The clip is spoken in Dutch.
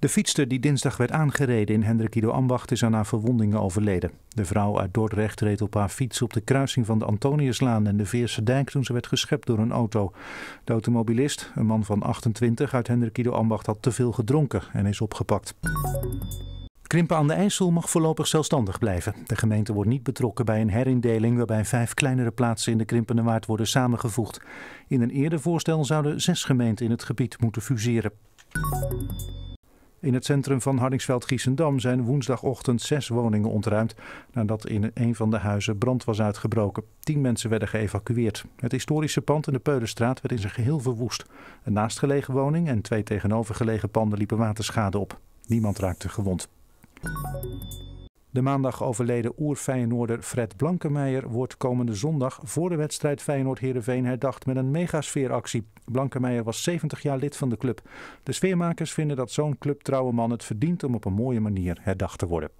De fietster die dinsdag werd aangereden in Ido Ambacht is aan haar verwondingen overleden. De vrouw uit Dordrecht reed op haar fiets op de kruising van de Antoniuslaan en de Veerse Dijk toen ze werd geschept door een auto. De automobilist, een man van 28 uit Hendrik Ido Ambacht, had te veel gedronken en is opgepakt. Krimpen aan de IJssel mag voorlopig zelfstandig blijven. De gemeente wordt niet betrokken bij een herindeling waarbij vijf kleinere plaatsen in de Krimpende Waard worden samengevoegd. In een eerder voorstel zouden zes gemeenten in het gebied moeten fuseren. In het centrum van Hardingsveld-Giessendam zijn woensdagochtend zes woningen ontruimd nadat in een van de huizen brand was uitgebroken. Tien mensen werden geëvacueerd. Het historische pand in de Peulenstraat werd in zijn geheel verwoest. Een naastgelegen woning en twee tegenovergelegen panden liepen waterschade op. Niemand raakte gewond. De maandag overleden oer-Feyenoorder Fred Blankenmeijer wordt komende zondag voor de wedstrijd Feyenoord-Heerenveen herdacht met een megasfeeractie. Blankenmeijer was 70 jaar lid van de club. De sfeermakers vinden dat zo'n clubtrouwe man het verdient om op een mooie manier herdacht te worden.